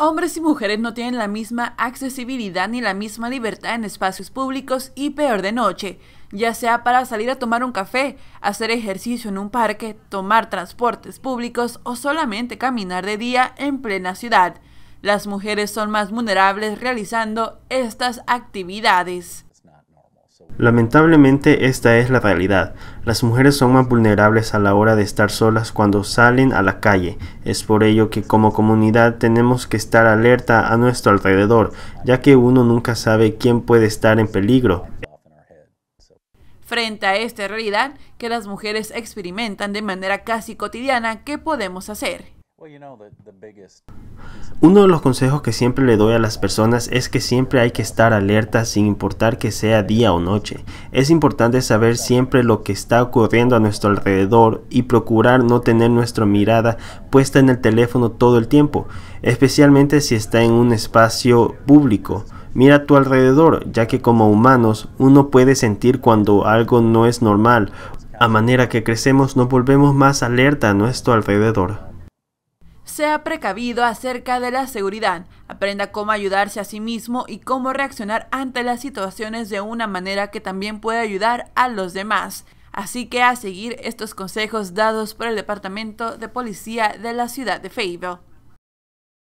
Hombres y mujeres no tienen la misma accesibilidad ni la misma libertad en espacios públicos y peor de noche, ya sea para salir a tomar un café, hacer ejercicio en un parque, tomar transportes públicos o solamente caminar de día en plena ciudad. Las mujeres son más vulnerables realizando estas actividades. Lamentablemente esta es la realidad. Las mujeres son más vulnerables a la hora de estar solas cuando salen a la calle. Es por ello que como comunidad tenemos que estar alerta a nuestro alrededor, ya que uno nunca sabe quién puede estar en peligro. Frente a esta realidad que las mujeres experimentan de manera casi cotidiana, ¿qué podemos hacer? Uno de los consejos que siempre le doy a las personas es que siempre hay que estar alerta sin importar que sea día o noche. Es importante saber siempre lo que está ocurriendo a nuestro alrededor y procurar no tener nuestra mirada puesta en el teléfono todo el tiempo, especialmente si está en un espacio público. Mira a tu alrededor, ya que como humanos uno puede sentir cuando algo no es normal, a manera que crecemos nos volvemos más alerta a nuestro alrededor. Sea precavido acerca de la seguridad, aprenda cómo ayudarse a sí mismo y cómo reaccionar ante las situaciones de una manera que también puede ayudar a los demás. Así que a seguir estos consejos dados por el Departamento de Policía de la ciudad de Fayetteville.